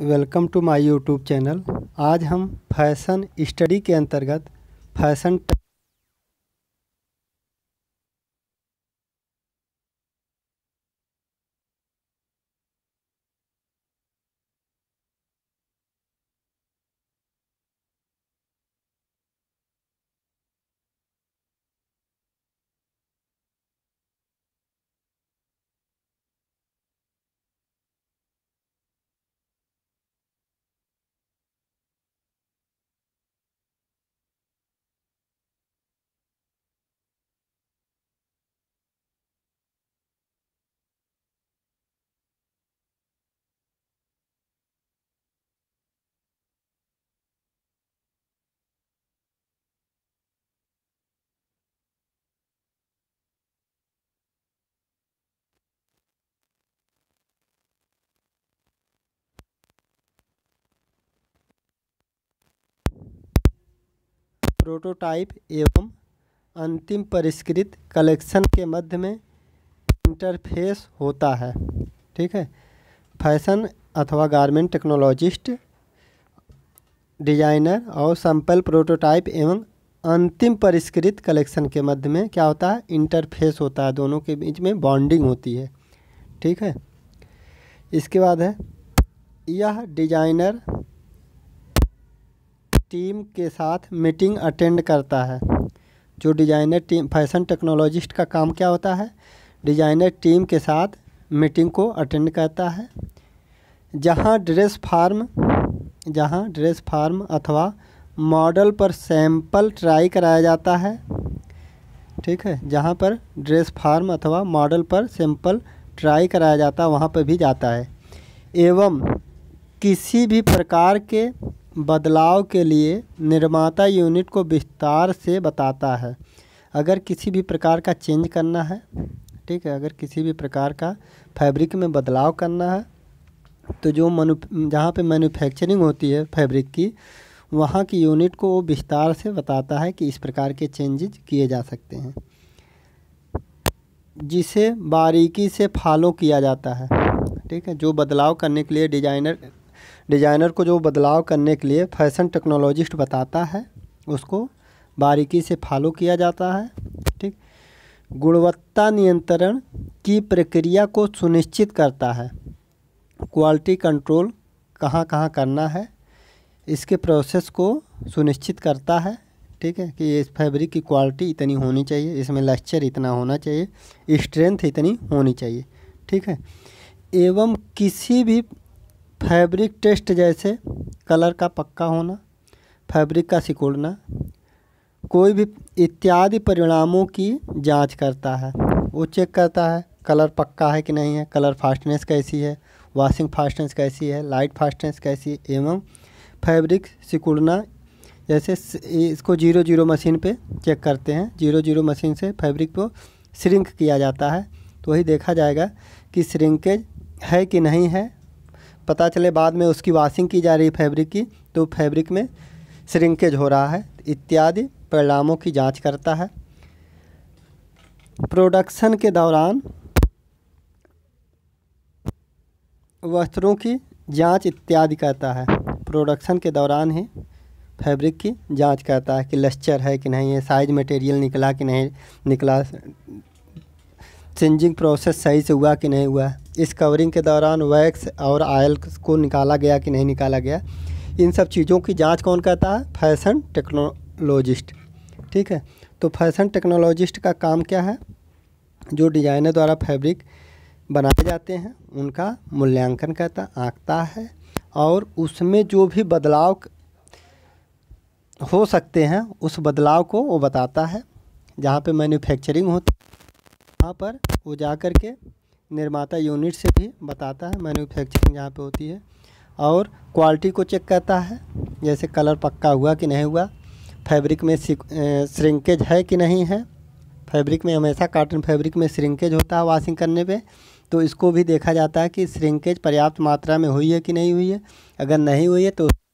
welcome to my YouTube channel आज हम fashion study के अंतर्गत फैशन प्रोटोटाइप एवं अंतिम परिष्कृत कलेक्शन के मध्य में इंटरफेस होता है ठीक है फैशन अथवा गारमेंट टेक्नोलॉजिस्ट डिजाइनर और सैंपल प्रोटोटाइप एवं अंतिम परिष्कृत कलेक्शन के मध्य में क्या होता है इंटरफेस होता है दोनों के बीच में बॉन्डिंग होती है ठीक है इसके बाद है यह डिजाइनर टीम के साथ मीटिंग अटेंड करता है जो डिजाइनर टीम फैशन टेक्नोलॉजिस्ट का काम क्या होता है डिजाइनर टीम के साथ मीटिंग को अटेंड करता है जहां ड्रेस फार्म जहां ड्रेस फार्म अथवा मॉडल पर सैंपल ट्राई कराया जाता है ठीक है जहाँ पर ड्रेस फार्म अथवा मॉडल पर सैंपल ट्राई कराया जाता है वहाँ पर भी जाता है एवं किसी भी प्रकार के बदलाव के लिए निर्माता यूनिट को विस्तार से बताता है अगर किसी भी प्रकार का चेंज करना है ठीक है अगर किसी भी प्रकार का फैब्रिक में बदलाव करना है तो जो मनु जहाँ पर मैन्युफैक्चरिंग होती है फैब्रिक की वहाँ की यूनिट को वो विस्तार से बताता है कि इस प्रकार के चेंजेज किए जा सकते हैं जिसे बारीकी से फॉलो किया जाता है ठीक है जो बदलाव करने के लिए डिजाइनर डिज़ाइनर को जो बदलाव करने के लिए फैशन टेक्नोलॉजिस्ट बताता है उसको बारीकी से फॉलो किया जाता है ठीक गुणवत्ता नियंत्रण की प्रक्रिया को सुनिश्चित करता है क्वालिटी कंट्रोल कहाँ कहाँ करना है इसके प्रोसेस को सुनिश्चित करता है ठीक है कि इस फैब्रिक की क्वालिटी इतनी होनी चाहिए इसमें लेक्चर इतना होना चाहिए स्ट्रेंथ इतनी होनी चाहिए ठीक है एवं किसी भी फैब्रिक टेस्ट जैसे कलर का पक्का होना फैब्रिक का सिकुड़ना कोई भी इत्यादि परिणामों की जांच करता है वो चेक करता है कलर पक्का है कि नहीं है कलर फास्टनेस कैसी है वॉशिंग फास्टनेस कैसी है लाइट फास्टनेस कैसी है एवं फैब्रिक सिकुड़ना जैसे इसको जीरो जीरो मशीन पे चेक करते हैं जीरो जीरो मशीन से फैब्रिक को श्रिंक किया जाता है तो वही देखा जाएगा कि श्रिंकेज है कि नहीं है पता चले बाद में उसकी वॉशिंग की जा रही फैब्रिक की तो फैब्रिक में श्रिंकेज हो रहा है इत्यादि परिणामों की जांच करता है प्रोडक्शन के दौरान वस्त्रों की जांच इत्यादि करता है प्रोडक्शन के दौरान ही फैब्रिक की जांच करता है कि लस्चर है कि नहीं है साइज मटेरियल निकला कि नहीं निकला चेंजिंग प्रोसेस सही से हुआ कि नहीं हुआ है इस कवरिंग के दौरान वैक्स और आयल को निकाला गया कि नहीं निकाला गया इन सब चीज़ों की जांच कौन करता है फैशन टेक्नोलॉजिस्ट ठीक है तो फैशन टेक्नोलॉजिस्ट का काम क्या है जो डिज़ाइनर द्वारा फैब्रिक बनाए जाते हैं उनका मूल्यांकन करता आँकता है और उसमें जो भी बदलाव हो सकते हैं उस बदलाव को वो बताता है जहाँ पे मैन्युफैक्चरिंग होती है वहाँ पर वो जा कर के निर्माता यूनिट से भी बताता है मैन्युफैक्चरिंग जहाँ पे होती है और क्वालिटी को चेक करता है जैसे कलर पक्का हुआ कि नहीं हुआ फैब्रिक में श्रिंकेज है कि नहीं है फैब्रिक में हमेशा काटन फैब्रिक में श्रिंकेज होता है वॉशिंग करने पे तो इसको भी देखा जाता है कि श्रिंकेज पर्याप्त मात्रा में हुई है कि नहीं हुई है अगर नहीं हुई है तो